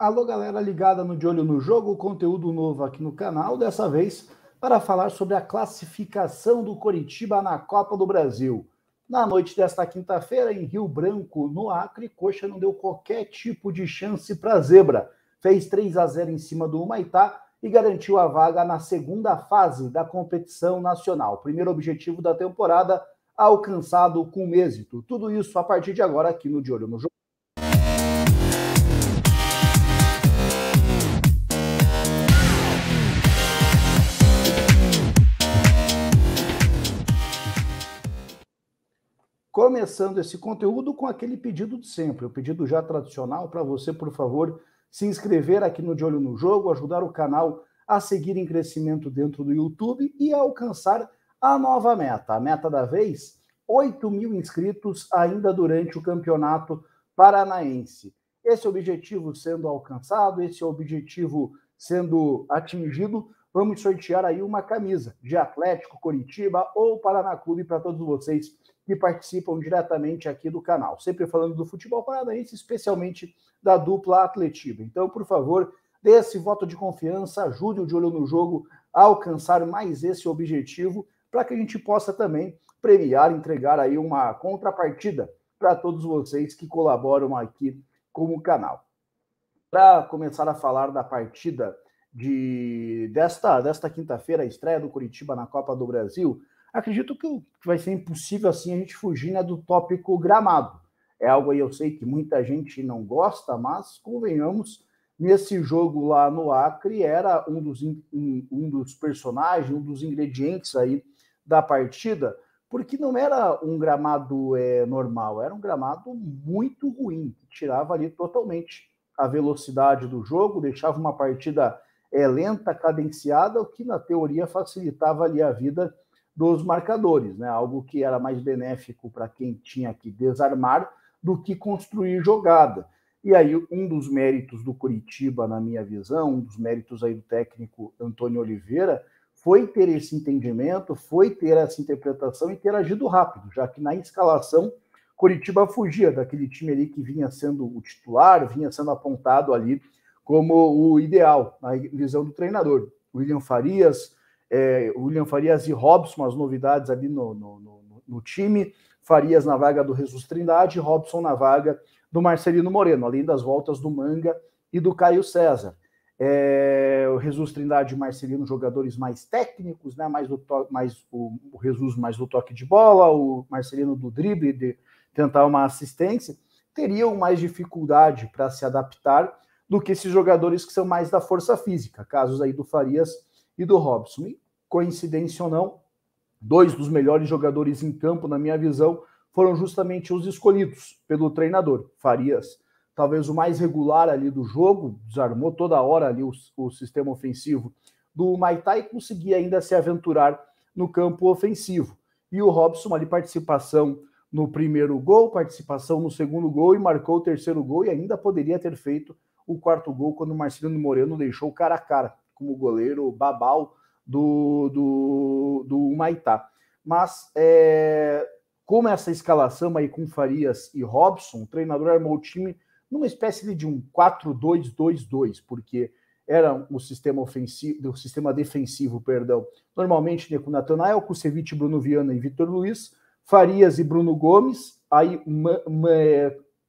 Alô, galera ligada no De Olho no Jogo, conteúdo novo aqui no canal, dessa vez para falar sobre a classificação do Coritiba na Copa do Brasil. Na noite desta quinta-feira, em Rio Branco, no Acre, Coxa não deu qualquer tipo de chance para a Zebra. Fez 3 a 0 em cima do Humaitá e garantiu a vaga na segunda fase da competição nacional. Primeiro objetivo da temporada alcançado com êxito. Tudo isso a partir de agora aqui no De Olho no Jogo. começando esse conteúdo com aquele pedido de sempre, o pedido já tradicional para você, por favor, se inscrever aqui no De Olho no Jogo, ajudar o canal a seguir em crescimento dentro do YouTube e alcançar a nova meta. A meta da vez, 8 mil inscritos ainda durante o Campeonato Paranaense. Esse objetivo sendo alcançado, esse objetivo sendo atingido, vamos sortear aí uma camisa de Atlético, Curitiba ou Paraná Clube para todos vocês que participam diretamente aqui do canal. Sempre falando do futebol paranaense, especialmente da dupla Atletiba. Então, por favor, dê esse voto de confiança, ajude o De Olho no Jogo a alcançar mais esse objetivo para que a gente possa também premiar, entregar aí uma contrapartida para todos vocês que colaboram aqui com o canal. Para começar a falar da partida de desta, desta quinta-feira, a estreia do Curitiba na Copa do Brasil, acredito que vai ser impossível assim a gente fugir né, do tópico gramado. É algo aí eu sei que muita gente não gosta, mas convenhamos, nesse jogo lá no Acre era um dos, um dos personagens, um dos ingredientes aí da partida, porque não era um gramado é, normal, era um gramado muito ruim, que tirava ali totalmente a velocidade do jogo, deixava uma partida é, lenta, cadenciada, o que na teoria facilitava ali a vida dos marcadores, né? algo que era mais benéfico para quem tinha que desarmar do que construir jogada. E aí, um dos méritos do Curitiba, na minha visão, um dos méritos aí do técnico Antônio Oliveira, foi ter esse entendimento, foi ter essa interpretação e ter agido rápido, já que na escalação Curitiba fugia daquele time ali que vinha sendo o titular, vinha sendo apontado ali como o ideal na visão do treinador. William Farias, é, William Farias e Robson, as novidades ali no, no, no, no time. Farias na vaga do Jesus Trindade, Robson na vaga do Marcelino Moreno, além das voltas do Manga e do Caio César. É, o Jesus Trindade e o Marcelino, jogadores mais técnicos, né? mais, o, to, mais o, o Jesus mais do toque de bola, o Marcelino do drible, de tentar uma assistência, teriam mais dificuldade para se adaptar do que esses jogadores que são mais da força física, casos aí do Farias e do Robson. E, coincidência ou não, dois dos melhores jogadores em campo, na minha visão, foram justamente os escolhidos pelo treinador. Farias, talvez o mais regular ali do jogo, desarmou toda hora ali o, o sistema ofensivo do Maitá e conseguia ainda se aventurar no campo ofensivo. E o Robson ali participação no primeiro gol, participação no segundo gol e marcou o terceiro gol e ainda poderia ter feito o quarto gol quando o Marcelino Moreno deixou cara a cara, como goleiro babal do, do, do Humaitá. Mas é, como essa escalação aí com Farias e Robson, o treinador armou o time numa espécie de um 4-2-2-2, porque era o sistema ofensivo, o sistema defensivo, perdão. Normalmente, né, com Natanael, Kusevich, Bruno Viana e Vitor Luiz, Farias e Bruno Gomes, aí ma, ma,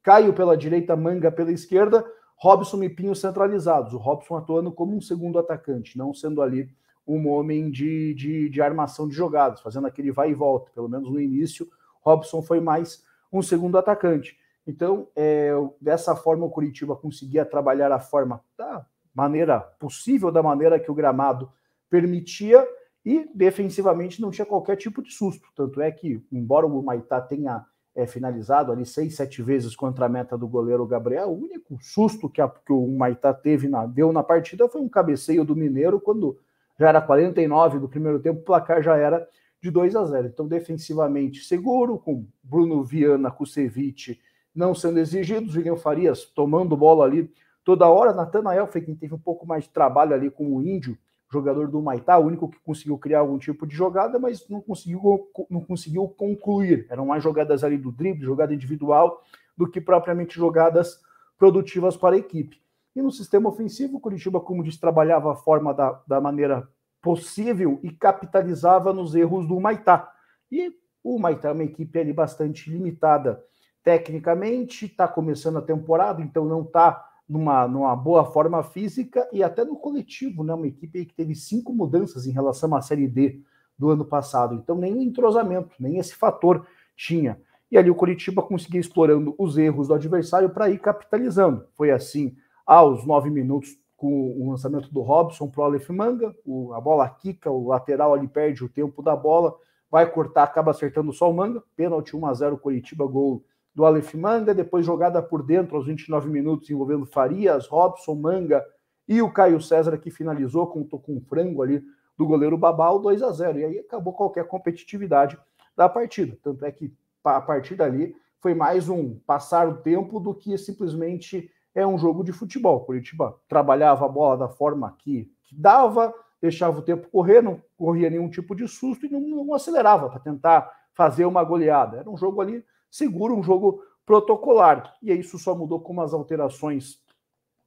Caio pela direita, Manga pela esquerda, Robson e Pinho centralizados, o Robson atuando como um segundo atacante, não sendo ali um homem de, de, de armação de jogadas, fazendo aquele vai e volta. Pelo menos no início, Robson foi mais um segundo atacante. Então, é, dessa forma, o Curitiba conseguia trabalhar a forma da maneira possível, da maneira que o gramado permitia, e defensivamente não tinha qualquer tipo de susto. Tanto é que, embora o Maitá tenha é, finalizado ali seis, sete vezes contra a meta do goleiro Gabriel. O único susto que, a, que o Maitá teve na, deu na partida foi um cabeceio do Mineiro, quando já era 49 do primeiro tempo, o placar já era de 2 a 0. Então, defensivamente seguro, com Bruno Viana, Kusevich não sendo exigidos, William Farias tomando bola ali toda hora. Natanael foi quem teve um pouco mais de trabalho ali com o Índio, jogador do Maitá, o único que conseguiu criar algum tipo de jogada, mas não conseguiu, não conseguiu concluir. Eram mais jogadas ali do drible, jogada individual, do que propriamente jogadas produtivas para a equipe. E no sistema ofensivo, o Curitiba, como diz, trabalhava a forma da, da maneira possível e capitalizava nos erros do Maitá. E o Maitá é uma equipe ali bastante limitada tecnicamente, está começando a temporada, então não está numa, numa boa forma física e até no coletivo, né? Uma equipe que teve cinco mudanças em relação à Série D do ano passado. Então, nem o entrosamento, nem esse fator tinha. E ali o Curitiba conseguia explorando os erros do adversário para ir capitalizando. Foi assim aos nove minutos com o lançamento do Robson para o Aleph Manga, o, a bola quica, o lateral ali perde o tempo da bola, vai cortar, acaba acertando só o Manga, pênalti 1 a 0 Curitiba, gol do Aleph Manga, depois jogada por dentro aos 29 minutos, envolvendo Farias, Robson, Manga e o Caio César, que finalizou com, com um frango ali do goleiro Babal, 2 a 0 E aí acabou qualquer competitividade da partida. Tanto é que, a partir dali, foi mais um passar o tempo do que simplesmente é um jogo de futebol. Curitiba trabalhava a bola da forma que, que dava, deixava o tempo correr, não corria nenhum tipo de susto e não, não acelerava para tentar fazer uma goleada. Era um jogo ali segura, um jogo protocolar. E isso só mudou com umas alterações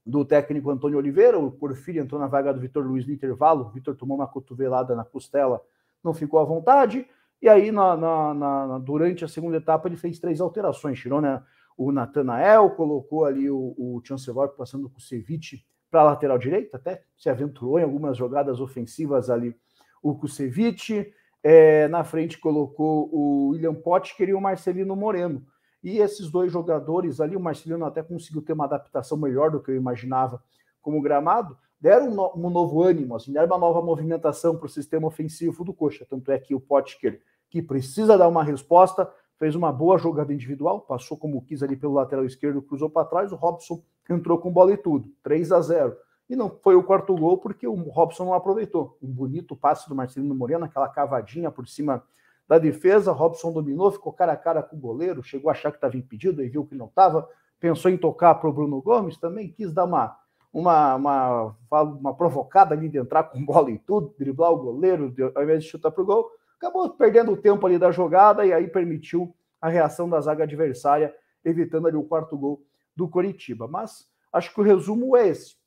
do técnico Antônio Oliveira. O Porfírio entrou na vaga do Vitor Luiz no intervalo. O Vitor tomou uma cotovelada na costela, não ficou à vontade. E aí, na, na, na, durante a segunda etapa, ele fez três alterações. Tirou né, o Natanael, colocou ali o, o Chancellor passando com o Ceviche para a lateral direita, até se aventurou em algumas jogadas ofensivas ali o Kusevich, é, na frente colocou o William Potker e o Marcelino Moreno. E esses dois jogadores ali, o Marcelino até conseguiu ter uma adaptação melhor do que eu imaginava como gramado, deram um, no, um novo ânimo, assim, deram uma nova movimentação para o sistema ofensivo do Coxa. Tanto é que o Potker, que precisa dar uma resposta, fez uma boa jogada individual, passou como quis ali pelo lateral esquerdo, cruzou para trás, o Robson entrou com bola e tudo. 3 a 0 e não foi o quarto gol porque o Robson não aproveitou. Um bonito passe do Marcelino Moreno, aquela cavadinha por cima da defesa. Robson dominou, ficou cara a cara com o goleiro, chegou a achar que estava impedido, e viu que não estava. Pensou em tocar para o Bruno Gomes também, quis dar uma, uma, uma, uma provocada ali de entrar com bola e tudo, driblar o goleiro, ao invés de chutar para o gol. Acabou perdendo o tempo ali da jogada e aí permitiu a reação da zaga adversária, evitando ali o quarto gol do Coritiba. Mas acho que o resumo é esse.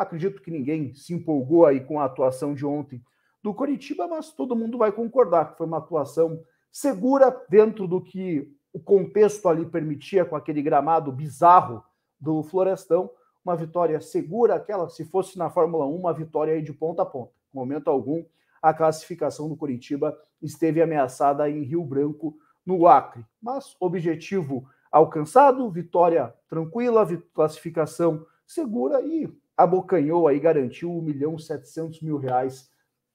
Acredito que ninguém se empolgou aí com a atuação de ontem do Coritiba, mas todo mundo vai concordar que foi uma atuação segura dentro do que o contexto ali permitia com aquele gramado bizarro do Florestão, uma vitória segura, aquela se fosse na Fórmula 1, uma vitória aí de ponta a ponta. Em momento algum, a classificação do Coritiba esteve ameaçada em Rio Branco, no Acre. Mas objetivo alcançado, vitória tranquila, classificação segura e abocanhou aí, garantiu 1 milhão 700 mil reais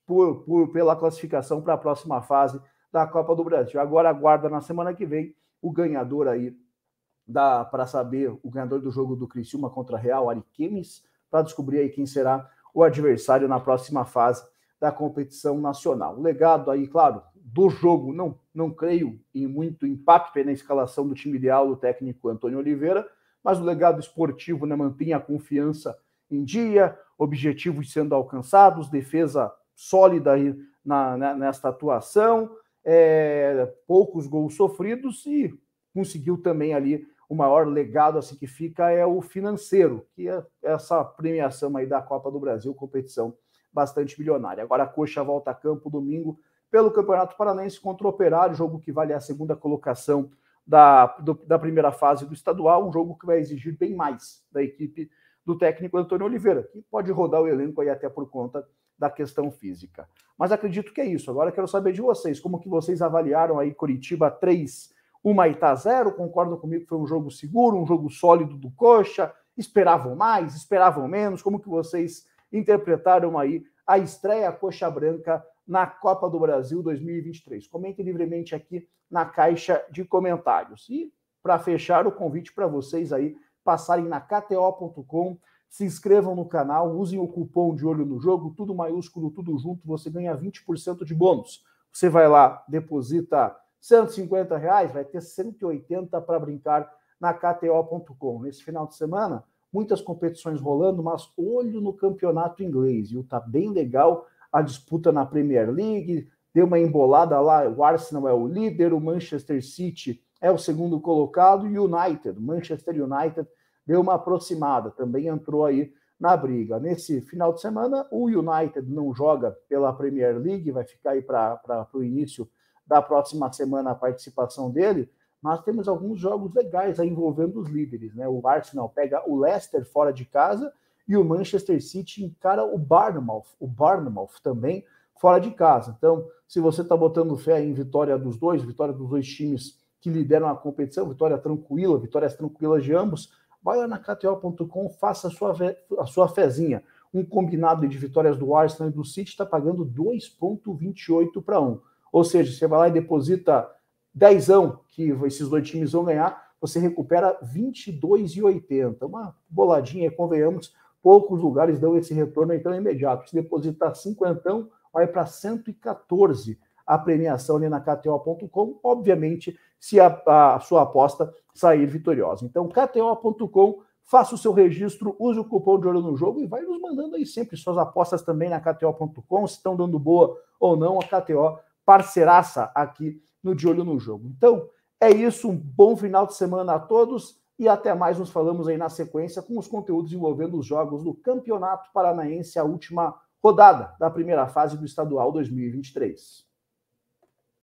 por, por, pela classificação para a próxima fase da Copa do Brasil. Agora aguarda na semana que vem o ganhador aí para saber o ganhador do jogo do Criciúma contra Real Ariquemes para descobrir aí quem será o adversário na próxima fase da competição nacional. O legado aí, claro, do jogo, não, não creio em muito impacto na escalação do time ideal do técnico Antônio Oliveira, mas o legado esportivo né, mantém a confiança em dia, objetivos sendo alcançados, defesa sólida na, na, nesta atuação, é, poucos gols sofridos e conseguiu também ali o maior legado assim que fica é o financeiro, que é essa premiação aí da Copa do Brasil, competição bastante milionária. Agora a Coxa volta a campo domingo pelo Campeonato Paranaense contra o Operário, jogo que vale a segunda colocação da, do, da primeira fase do estadual, um jogo que vai exigir bem mais da equipe do técnico Antônio Oliveira, que pode rodar o elenco aí até por conta da questão física. Mas acredito que é isso. Agora quero saber de vocês, como que vocês avaliaram aí Curitiba 3, Humaitá 0? Concordam comigo que foi um jogo seguro, um jogo sólido do Coxa? Esperavam mais, esperavam menos? Como que vocês interpretaram aí a estreia Coxa Branca na Copa do Brasil 2023? Comentem livremente aqui na caixa de comentários. E para fechar o convite para vocês aí passarem na KTO.com, se inscrevam no canal, usem o cupom de olho no jogo, tudo maiúsculo, tudo junto, você ganha 20% de bônus. Você vai lá, deposita 150 reais, vai ter 180 para brincar na KTO.com. Nesse final de semana, muitas competições rolando, mas olho no campeonato inglês, viu? Tá bem legal a disputa na Premier League, deu uma embolada lá, o Arsenal é o líder, o Manchester City é o segundo colocado. o United, Manchester United, deu uma aproximada, também entrou aí na briga. Nesse final de semana, o United não joga pela Premier League, vai ficar aí para o início da próxima semana a participação dele, mas temos alguns jogos legais aí envolvendo os líderes, né? O Arsenal pega o Leicester fora de casa e o Manchester City encara o Barnmouth, o Barnmouth também fora de casa. Então, se você está botando fé em vitória dos dois, vitória dos dois times que lideram a competição, vitória tranquila, vitórias tranquilas de ambos, vai lá na KTO.com, faça a sua, a sua fezinha. Um combinado de vitórias do Arsenal e do City está pagando 2,28 para 1. Ou seja, você vai lá e deposita 10 que esses dois times vão ganhar, você recupera 22,80. Uma boladinha, convenhamos, poucos lugares dão esse retorno então imediato. Se depositar 50, vai para 114 a premiação ali na KTO.com. Obviamente, se a, a sua aposta sair vitoriosa. Então, KTO.com, faça o seu registro, use o cupom de olho no jogo e vai nos mandando aí sempre suas apostas também na KTO.com, se estão dando boa ou não, a KTO parceiraça aqui no De Olho no Jogo. Então, é isso, um bom final de semana a todos e até mais. Nos falamos aí na sequência com os conteúdos envolvendo os jogos do Campeonato Paranaense, a última rodada da primeira fase do Estadual 2023.